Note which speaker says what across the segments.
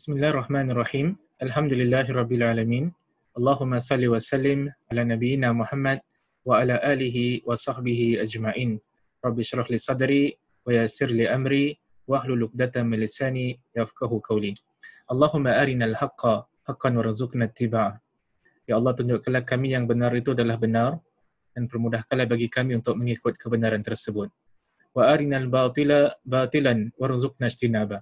Speaker 1: بسم الله الرحمن الرحيم الحمد لله رب العالمين اللهم صل وسلم على نبينا محمد وعلى آله وصحبه أجمعين رب اشرح لي صدري ويسر لي أمري واهل لقدة من لساني يفقه قولي اللهم أرنا الحق حقا ورزقنا اتباعه يا الله tunjukkanlah kami yang benar itu adalah benar dan permudahkanlah bagi kami untuk mengikut kebenaran tersebut. Wa arinal batila batilan warzuqna istinabah.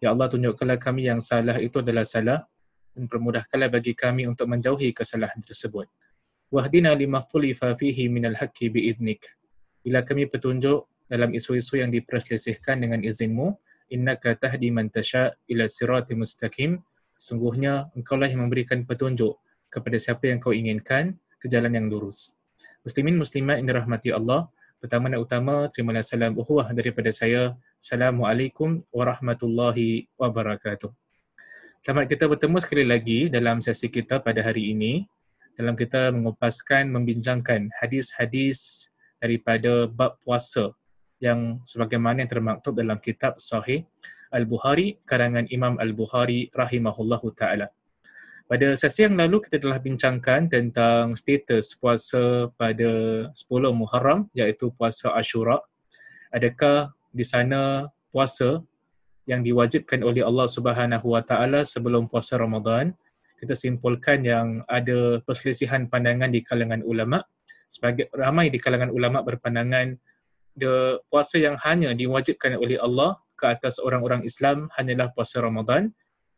Speaker 1: Ya Allah tunjukkanlah kami yang salah itu adalah salah dan permudahkanlah bagi kami untuk menjauhi kesalahan tersebut. Wahdina lima tulifa fihi minal haqqi bi'idnik. Bila kami petunjuk dalam isu-isu yang diperselisihkan dengan izinmu, innaka tahdi man tasha' ila sirati mustaqim. Sungguhnya engkau lah yang memberikan petunjuk kepada siapa yang kau inginkan ke jalan yang lurus. Muslimin muslimat yang dirahmati Allah, Pertama dan utama, terimalah salam uhuah daripada saya. Assalamualaikum warahmatullahi wabarakatuh. Selamat kita bertemu sekali lagi dalam sesi kita pada hari ini dalam kita mengupaskan, membincangkan hadis-hadis daripada bab puasa yang sebagaimana yang termaktub dalam kitab Sahih Al-Bukhari karangan Imam Al-Bukhari rahimahullahu taala. Pada sesi yang lalu kita telah bincangkan tentang status puasa pada 10 Muharram iaitu puasa Ashura. Adakah di sana puasa yang diwajibkan oleh Allah Subhanahu Wa Taala sebelum puasa Ramadan? Kita simpulkan yang ada perselisihan pandangan di kalangan ulama. Sebagai ramai di kalangan ulama berpandangan the puasa yang hanya diwajibkan oleh Allah ke atas orang-orang Islam hanyalah puasa Ramadan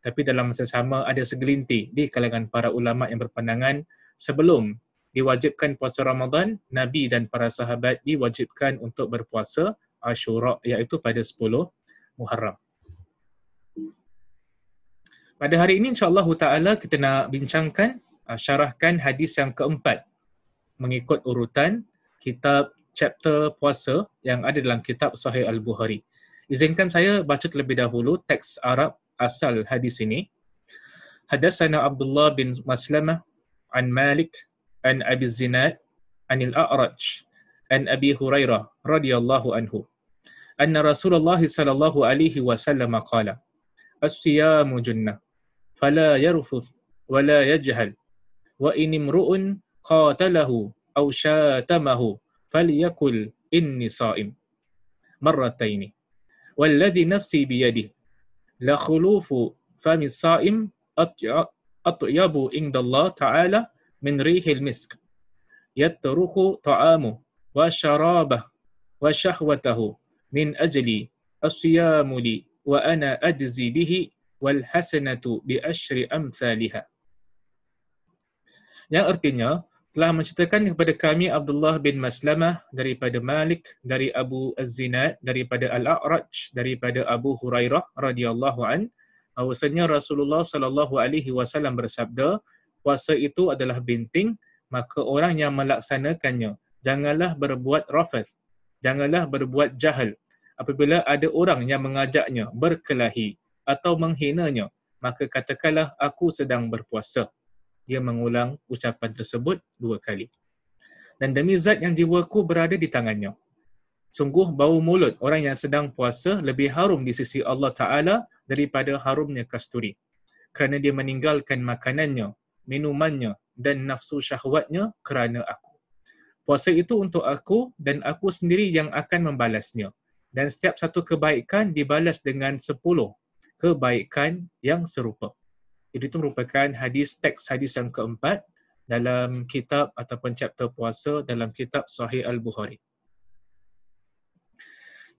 Speaker 1: tapi dalam masa sama ada segelintir di kalangan para ulama yang berpandangan sebelum diwajibkan puasa Ramadan, Nabi dan para sahabat diwajibkan untuk berpuasa Ashura iaitu pada 10 Muharram. Pada hari ini insyaAllah ta'ala kita nak bincangkan, uh, syarahkan hadis yang keempat mengikut urutan kitab chapter puasa yang ada dalam kitab Sahih Al-Bukhari. Izinkan saya baca terlebih dahulu teks Arab asal hadis ini. Hadasana Abdullah bin Maslamah an Malik an Abi Zinad an al-A'raj an Abi Hurairah radhiyallahu anhu. أن رسول الله صلى الله عليه وسلم قال الصيام جنة فلا يرفث ولا يجهل وإن امرؤ قاتله أو شاتمه فليقل إني صائم مرتين والذي نفسي بيده لخلوف فم الصائم أطيب عند الله تعالى من ريح المسك يترك طعامه وشرابه وشهوته من أجلي الصيام لي وأنا أجزي به والحسنة بأشر أمثالها. amsalihah. Yang artinya, telah menceritakan kepada kami Abdullah bin Maslamah daripada Malik dari Abu Az-Zinad daripada Al-A'raj daripada Abu Hurairah radhiyallahu an bahwasanya Rasulullah sallallahu alaihi wasallam bersabda puasa itu adalah binting maka orang yang melaksanakannya janganlah berbuat rafas janganlah berbuat jahil apabila ada orang yang mengajaknya berkelahi atau menghinanya maka katakanlah aku sedang berpuasa dia mengulang ucapan tersebut dua kali. Dan demi zat yang jiwaku berada di tangannya. Sungguh bau mulut orang yang sedang puasa lebih harum di sisi Allah Ta'ala daripada harumnya kasturi. Kerana dia meninggalkan makanannya, minumannya dan nafsu syahwatnya kerana aku. Puasa itu untuk aku dan aku sendiri yang akan membalasnya. Dan setiap satu kebaikan dibalas dengan sepuluh kebaikan yang serupa. Jadi itu merupakan hadis teks hadis yang keempat dalam kitab ataupun chapter puasa dalam kitab Sahih Al-Bukhari.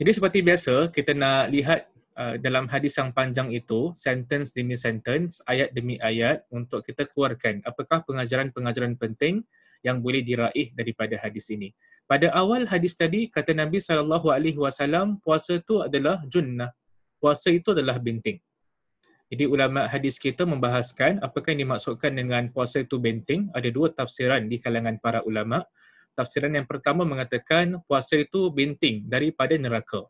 Speaker 1: Jadi seperti biasa, kita nak lihat uh, dalam hadis yang panjang itu, sentence demi sentence, ayat demi ayat untuk kita keluarkan apakah pengajaran-pengajaran penting yang boleh diraih daripada hadis ini. Pada awal hadis tadi, kata Nabi SAW, puasa itu adalah junnah. Puasa itu adalah binting. Jadi ulama hadis kita membahaskan apakah yang dimaksudkan dengan puasa itu benteng. Ada dua tafsiran di kalangan para ulama. Tafsiran yang pertama mengatakan puasa itu benteng daripada neraka.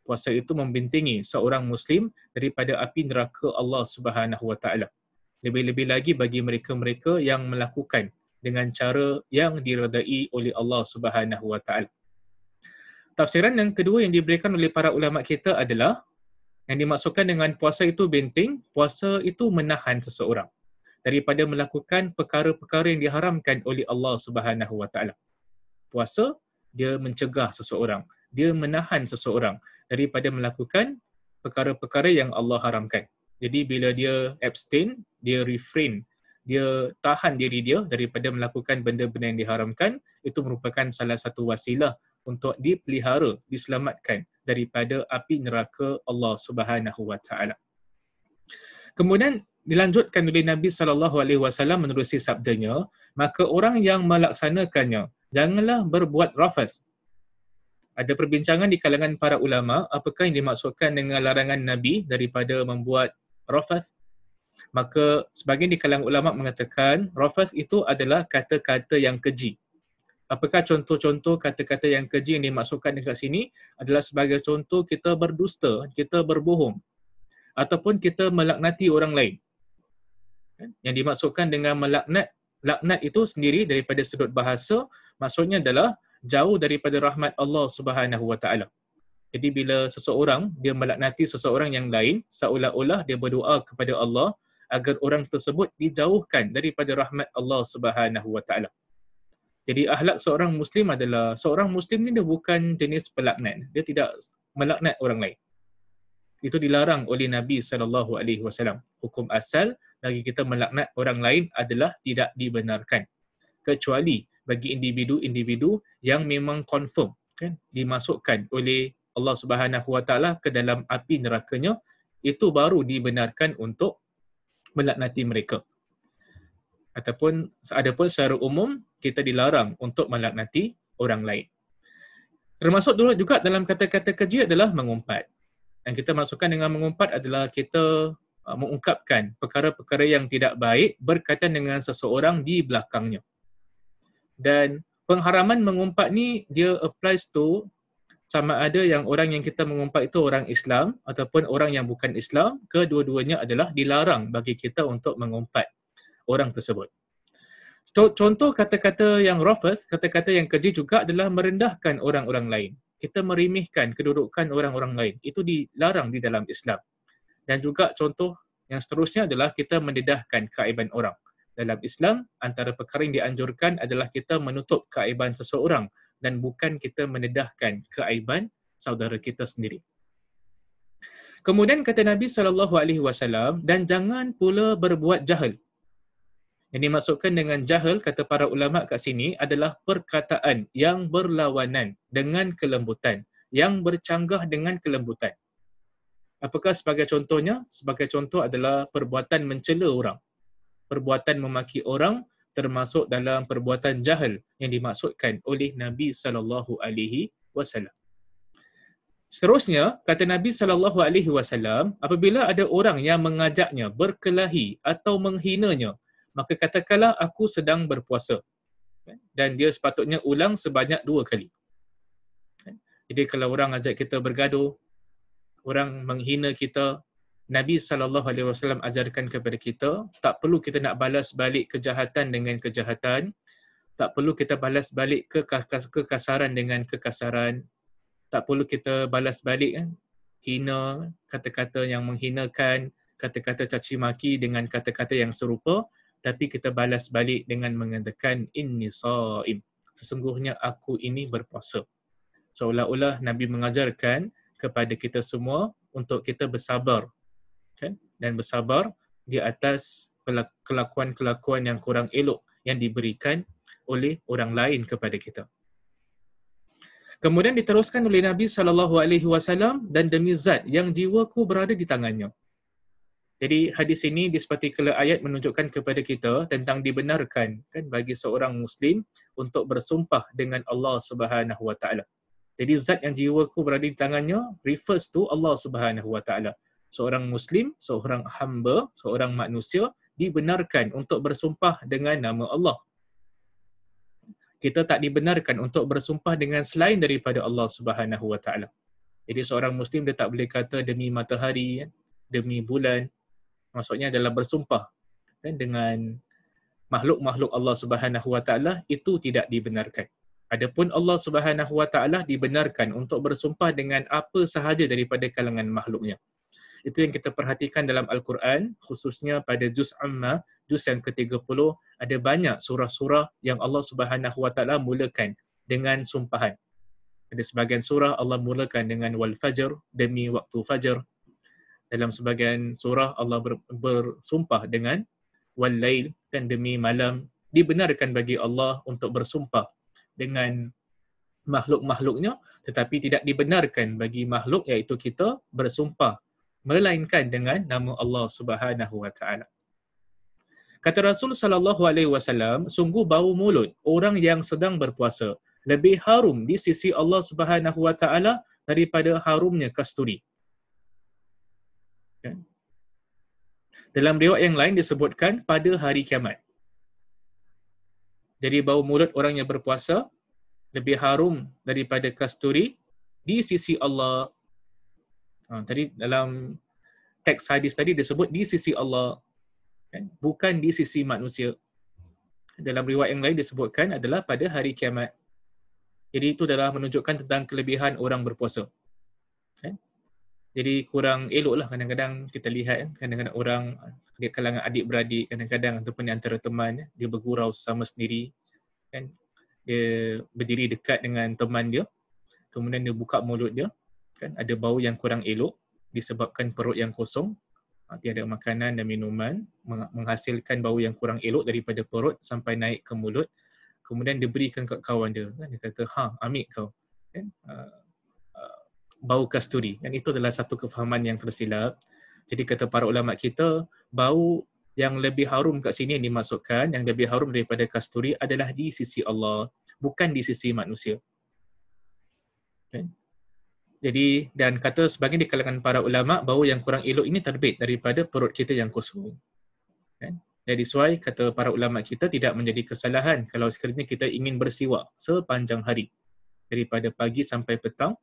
Speaker 1: Puasa itu membentengi seorang muslim daripada api neraka Allah Subhanahu Wa Lebih-lebih lagi bagi mereka-mereka yang melakukan dengan cara yang diredai oleh Allah Subhanahu Wa Tafsiran yang kedua yang diberikan oleh para ulama kita adalah yang dimaksudkan dengan puasa itu benting, puasa itu menahan seseorang daripada melakukan perkara-perkara yang diharamkan oleh Allah Subhanahu Wa Taala. Puasa dia mencegah seseorang, dia menahan seseorang daripada melakukan perkara-perkara yang Allah haramkan. Jadi bila dia abstain, dia refrain, dia tahan diri dia daripada melakukan benda-benda yang diharamkan, itu merupakan salah satu wasilah untuk dipelihara, diselamatkan daripada api neraka Allah Subhanahu wa taala. Kemudian dilanjutkan oleh Nabi sallallahu alaihi wasallam menerusi sabdanya, maka orang yang melaksanakannya janganlah berbuat rafas. Ada perbincangan di kalangan para ulama apakah yang dimaksudkan dengan larangan Nabi daripada membuat rafas. Maka sebagian di kalangan ulama mengatakan rafas itu adalah kata-kata yang keji apakah contoh-contoh kata-kata yang keji yang dimaksudkan di sini adalah sebagai contoh kita berdusta, kita berbohong ataupun kita melaknati orang lain. Kan? Yang dimaksudkan dengan melaknat, laknat itu sendiri daripada sudut bahasa maksudnya adalah jauh daripada rahmat Allah Subhanahu Wa Taala. Jadi bila seseorang dia melaknati seseorang yang lain seolah-olah dia berdoa kepada Allah agar orang tersebut dijauhkan daripada rahmat Allah Subhanahu Wa Taala. Jadi ahlak seorang Muslim adalah seorang Muslim ni dia bukan jenis pelaknat. Dia tidak melaknat orang lain. Itu dilarang oleh Nabi Sallallahu Alaihi Wasallam. Hukum asal bagi kita melaknat orang lain adalah tidak dibenarkan. Kecuali bagi individu-individu yang memang confirm kan, dimasukkan oleh Allah Subhanahu Wa Taala ke dalam api nerakanya itu baru dibenarkan untuk melaknati mereka ataupun ada pun secara umum kita dilarang untuk melaknati orang lain. Termasuk dulu juga dalam kata-kata kerja adalah mengumpat. Yang kita masukkan dengan mengumpat adalah kita uh, mengungkapkan perkara-perkara yang tidak baik berkaitan dengan seseorang di belakangnya. Dan pengharaman mengumpat ni dia applies to sama ada yang orang yang kita mengumpat itu orang Islam ataupun orang yang bukan Islam, kedua-duanya adalah dilarang bagi kita untuk mengumpat orang tersebut. Contoh kata-kata yang rafas, kata-kata yang keji juga adalah merendahkan orang-orang lain. Kita merimihkan kedudukan orang-orang lain. Itu dilarang di dalam Islam. Dan juga contoh yang seterusnya adalah kita mendedahkan keaiban orang. Dalam Islam, antara perkara yang dianjurkan adalah kita menutup keaiban seseorang dan bukan kita mendedahkan keaiban saudara kita sendiri. Kemudian kata Nabi saw dan jangan pula berbuat jahil yang dimaksudkan dengan jahil kata para ulama kat sini adalah perkataan yang berlawanan dengan kelembutan, yang bercanggah dengan kelembutan. Apakah sebagai contohnya? Sebagai contoh adalah perbuatan mencela orang. Perbuatan memaki orang termasuk dalam perbuatan jahil yang dimaksudkan oleh Nabi sallallahu alaihi wasallam. Seterusnya, kata Nabi sallallahu alaihi wasallam, apabila ada orang yang mengajaknya berkelahi atau menghinanya, maka katakanlah aku sedang berpuasa. Eh, dan dia sepatutnya ulang sebanyak dua kali. Eh, jadi kalau orang ajak kita bergaduh, orang menghina kita, Nabi saw. ajarkan kepada kita, tak perlu kita nak balas balik kejahatan dengan kejahatan, tak perlu kita balas balik ke kekasaran dengan kekasaran, tak perlu kita balas balik eh, hina kata-kata yang menghinakan, kata-kata caci maki dengan kata-kata yang serupa, tapi kita balas balik dengan mengatakan inni saim sesungguhnya aku ini berpuasa seolah-olah nabi mengajarkan kepada kita semua untuk kita bersabar kan dan bersabar di atas kelakuan-kelakuan yang kurang elok yang diberikan oleh orang lain kepada kita kemudian diteruskan oleh nabi sallallahu alaihi wasallam dan demi zat yang jiwaku berada di tangannya jadi hadis ini this particular ayat menunjukkan kepada kita tentang dibenarkan kan bagi seorang muslim untuk bersumpah dengan Allah Subhanahu Wa Jadi zat yang jiwaku berada di tangannya refers to Allah Subhanahu Wa Seorang muslim, seorang hamba, seorang manusia dibenarkan untuk bersumpah dengan nama Allah. Kita tak dibenarkan untuk bersumpah dengan selain daripada Allah Subhanahu Wa Jadi seorang muslim dia tak boleh kata demi matahari, kan, demi bulan, maksudnya adalah bersumpah kan, dengan makhluk-makhluk Allah Subhanahu Wa Taala itu tidak dibenarkan. Adapun Allah Subhanahu Wa Taala dibenarkan untuk bersumpah dengan apa sahaja daripada kalangan makhluknya. Itu yang kita perhatikan dalam Al-Quran khususnya pada juz Amma, juz yang ke-30 ada banyak surah-surah yang Allah Subhanahu Wa Taala mulakan dengan sumpahan. Ada sebahagian surah Allah mulakan dengan wal fajr demi waktu fajr dalam sebagian surah Allah ber, bersumpah dengan wal-lail dan demi malam dibenarkan bagi Allah untuk bersumpah dengan makhluk-makhluknya tetapi tidak dibenarkan bagi makhluk iaitu kita bersumpah melainkan dengan nama Allah Subhanahu Wa Taala. Kata Rasul sallallahu alaihi wasallam, sungguh bau mulut orang yang sedang berpuasa lebih harum di sisi Allah Subhanahu Wa Taala daripada harumnya kasturi. Kan? Dalam riwayat yang lain disebutkan pada hari kiamat. Jadi bau mulut orang yang berpuasa lebih harum daripada kasturi di sisi Allah. Ha, tadi dalam teks hadis tadi disebut di sisi Allah. Kan? Bukan di sisi manusia. Dalam riwayat yang lain disebutkan adalah pada hari kiamat. Jadi itu adalah menunjukkan tentang kelebihan orang berpuasa jadi kurang elok lah kadang-kadang kita lihat eh, kadang-kadang orang di kalangan adik-beradik kadang-kadang ataupun antara teman eh, dia bergurau sama sendiri kan dia berdiri dekat dengan teman dia kemudian dia buka mulut dia kan ada bau yang kurang elok disebabkan perut yang kosong ha, tiada makanan dan minuman menghasilkan bau yang kurang elok daripada perut sampai naik ke mulut kemudian dia berikan ke kawan dia kan dia kata ha ambil kau kan ha, bau kasturi. Yang itu adalah satu kefahaman yang tersilap. Jadi kata para ulama kita, bau yang lebih harum kat sini yang dimasukkan, yang lebih harum daripada kasturi adalah di sisi Allah, bukan di sisi manusia. Jadi dan kata sebagian di kalangan para ulama bau yang kurang elok ini terbit daripada perut kita yang kosong. Jadi sesuai kata para ulama kita tidak menjadi kesalahan kalau sekiranya kita ingin bersiwak sepanjang hari daripada pagi sampai petang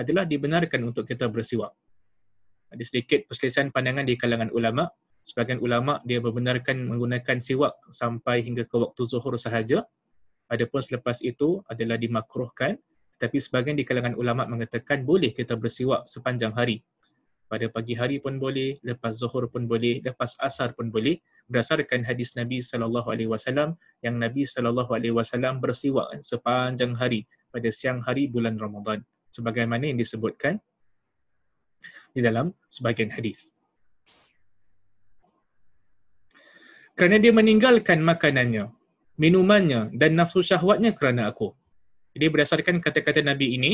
Speaker 1: adalah dibenarkan untuk kita bersiwak. Ada sedikit perselisihan pandangan di kalangan ulama. Sebagian ulama dia membenarkan menggunakan siwak sampai hingga ke waktu zuhur sahaja. Adapun selepas itu adalah dimakruhkan. Tetapi sebagian di kalangan ulama mengatakan boleh kita bersiwak sepanjang hari. Pada pagi hari pun boleh, lepas zuhur pun boleh, lepas asar pun boleh. Berdasarkan hadis Nabi sallallahu alaihi wasallam yang Nabi sallallahu alaihi wasallam bersiwak sepanjang hari pada siang hari bulan Ramadhan sebagaimana yang disebutkan di dalam sebagian hadis. Kerana dia meninggalkan makanannya, minumannya dan nafsu syahwatnya kerana aku. Jadi berdasarkan kata-kata Nabi ini,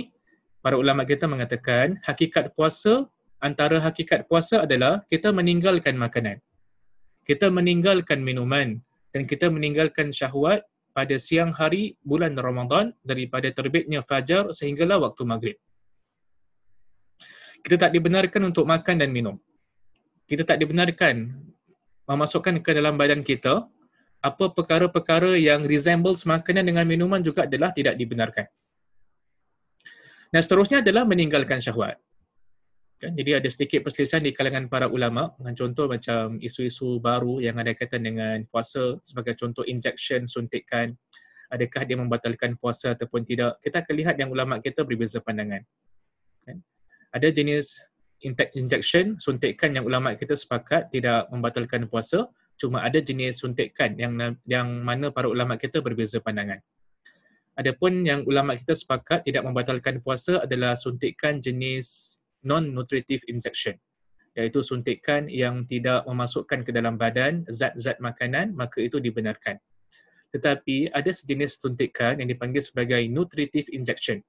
Speaker 1: para ulama kita mengatakan hakikat puasa, antara hakikat puasa adalah kita meninggalkan makanan. Kita meninggalkan minuman dan kita meninggalkan syahwat pada siang hari bulan Ramadan daripada terbitnya fajar sehinggalah waktu maghrib. Kita tak dibenarkan untuk makan dan minum. Kita tak dibenarkan memasukkan ke dalam badan kita apa perkara-perkara yang resembles makanan dengan minuman juga adalah tidak dibenarkan. Dan seterusnya adalah meninggalkan syahwat. Kan? Jadi ada sedikit perselisihan di kalangan para ulama dengan contoh macam isu-isu baru yang ada kaitan dengan puasa sebagai contoh injection suntikan adakah dia membatalkan puasa ataupun tidak. Kita akan lihat yang ulama kita berbeza pandangan. Kan? Ada jenis injection suntikan yang ulama kita sepakat tidak membatalkan puasa cuma ada jenis suntikan yang yang mana para ulama kita berbeza pandangan. Adapun yang ulama kita sepakat tidak membatalkan puasa adalah suntikan jenis non-nutritive injection iaitu suntikan yang tidak memasukkan ke dalam badan zat-zat makanan maka itu dibenarkan. Tetapi ada sejenis suntikan yang dipanggil sebagai nutritive injection.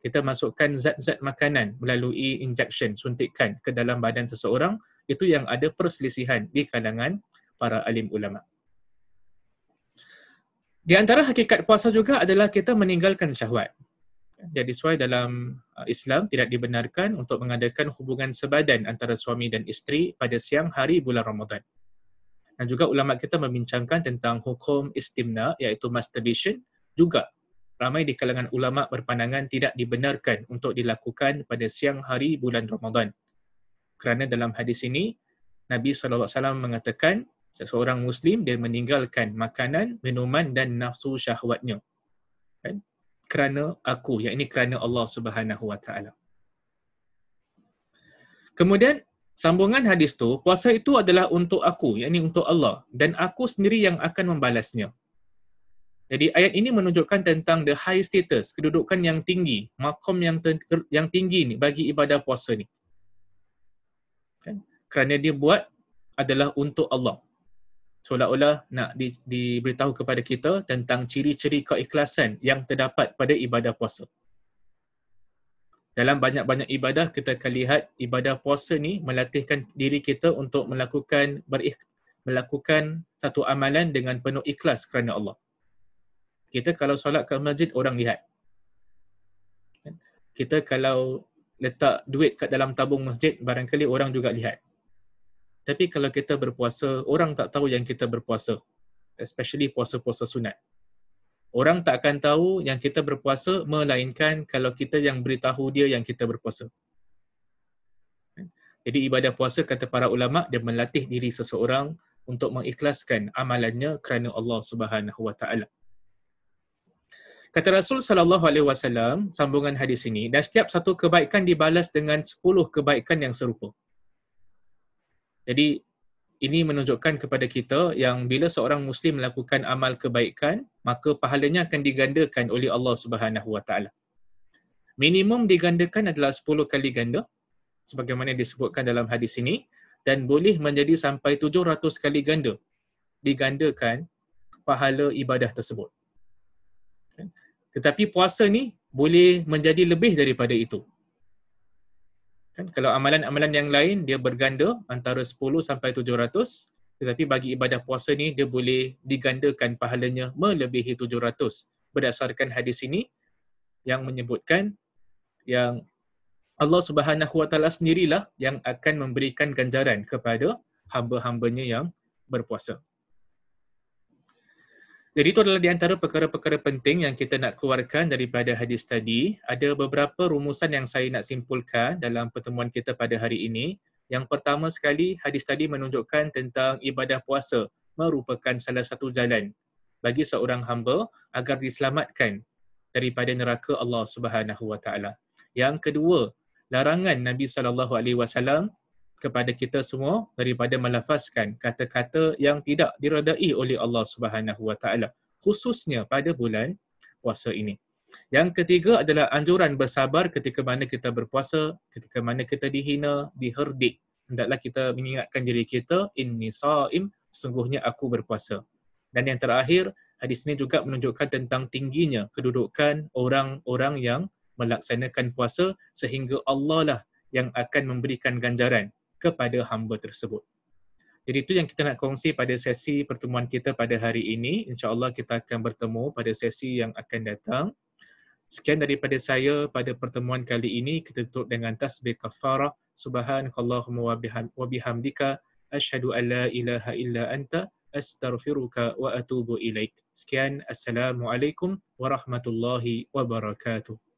Speaker 1: Kita masukkan zat-zat makanan melalui injection suntikan ke dalam badan seseorang itu yang ada perselisihan di kalangan para alim ulama. Di antara hakikat puasa juga adalah kita meninggalkan syahwat. That is why dalam uh, Islam tidak dibenarkan untuk mengadakan hubungan sebadan antara suami dan isteri pada siang hari bulan Ramadan. Dan juga ulama kita membincangkan tentang hukum istimna iaitu masturbation juga ramai di kalangan ulama berpandangan tidak dibenarkan untuk dilakukan pada siang hari bulan Ramadan. Kerana dalam hadis ini Nabi sallallahu alaihi wasallam mengatakan seseorang muslim dia meninggalkan makanan, minuman dan nafsu syahwatnya. Kan? kerana aku yang ini kerana Allah Subhanahu Wa Taala kemudian sambungan hadis tu puasa itu adalah untuk aku yang ini untuk Allah dan aku sendiri yang akan membalasnya jadi ayat ini menunjukkan tentang the high status kedudukan yang tinggi makom yang yang tinggi ni bagi ibadah puasa ni kan kerana dia buat adalah untuk Allah seolah-olah nak di, diberitahu kepada kita tentang ciri-ciri keikhlasan yang terdapat pada ibadah puasa. Dalam banyak-banyak ibadah kita akan lihat ibadah puasa ni melatihkan diri kita untuk melakukan berikh, melakukan satu amalan dengan penuh ikhlas kerana Allah. Kita kalau solat ke masjid orang lihat. Kita kalau letak duit kat dalam tabung masjid barangkali orang juga lihat. Tapi kalau kita berpuasa, orang tak tahu yang kita berpuasa. Especially puasa-puasa sunat. Orang tak akan tahu yang kita berpuasa melainkan kalau kita yang beritahu dia yang kita berpuasa. Jadi ibadah puasa kata para ulama dia melatih diri seseorang untuk mengikhlaskan amalannya kerana Allah Subhanahu Wa Taala. Kata Rasul sallallahu alaihi wasallam sambungan hadis ini dan setiap satu kebaikan dibalas dengan 10 kebaikan yang serupa. Jadi ini menunjukkan kepada kita yang bila seorang muslim melakukan amal kebaikan maka pahalanya akan digandakan oleh Allah Subhanahu Wa Minimum digandakan adalah 10 kali ganda sebagaimana disebutkan dalam hadis ini dan boleh menjadi sampai 700 kali ganda digandakan pahala ibadah tersebut. Tetapi puasa ni boleh menjadi lebih daripada itu. Kan? Kalau amalan-amalan yang lain, dia berganda antara 10 sampai 700. Tetapi bagi ibadah puasa ni, dia boleh digandakan pahalanya melebihi 700. Berdasarkan hadis ini yang menyebutkan yang Allah Subhanahu Wa Taala sendirilah yang akan memberikan ganjaran kepada hamba-hambanya yang berpuasa. Jadi itu adalah di antara perkara-perkara penting yang kita nak keluarkan daripada hadis tadi. Ada beberapa rumusan yang saya nak simpulkan dalam pertemuan kita pada hari ini. Yang pertama sekali, hadis tadi menunjukkan tentang ibadah puasa merupakan salah satu jalan bagi seorang hamba agar diselamatkan daripada neraka Allah Subhanahu Wa Taala. Yang kedua, larangan Nabi Sallallahu Alaihi Wasallam kepada kita semua daripada melafazkan kata-kata yang tidak diredai oleh Allah Subhanahu Wa Taala khususnya pada bulan puasa ini. Yang ketiga adalah anjuran bersabar ketika mana kita berpuasa, ketika mana kita dihina, diherdik. Hendaklah kita mengingatkan diri kita inni saim, sungguhnya aku berpuasa. Dan yang terakhir, hadis ini juga menunjukkan tentang tingginya kedudukan orang-orang yang melaksanakan puasa sehingga Allah lah yang akan memberikan ganjaran kepada hamba tersebut. Jadi itu yang kita nak kongsi pada sesi pertemuan kita pada hari ini. Insya Allah kita akan bertemu pada sesi yang akan datang. Sekian daripada saya pada pertemuan kali ini. Kita tutup dengan tasbih kafarah. Subhanakallahumma wa bihamdika. Ashadu alla la ilaha illa anta. Astaghfiruka wa atubu ilaik. Sekian. Assalamualaikum warahmatullahi wabarakatuh.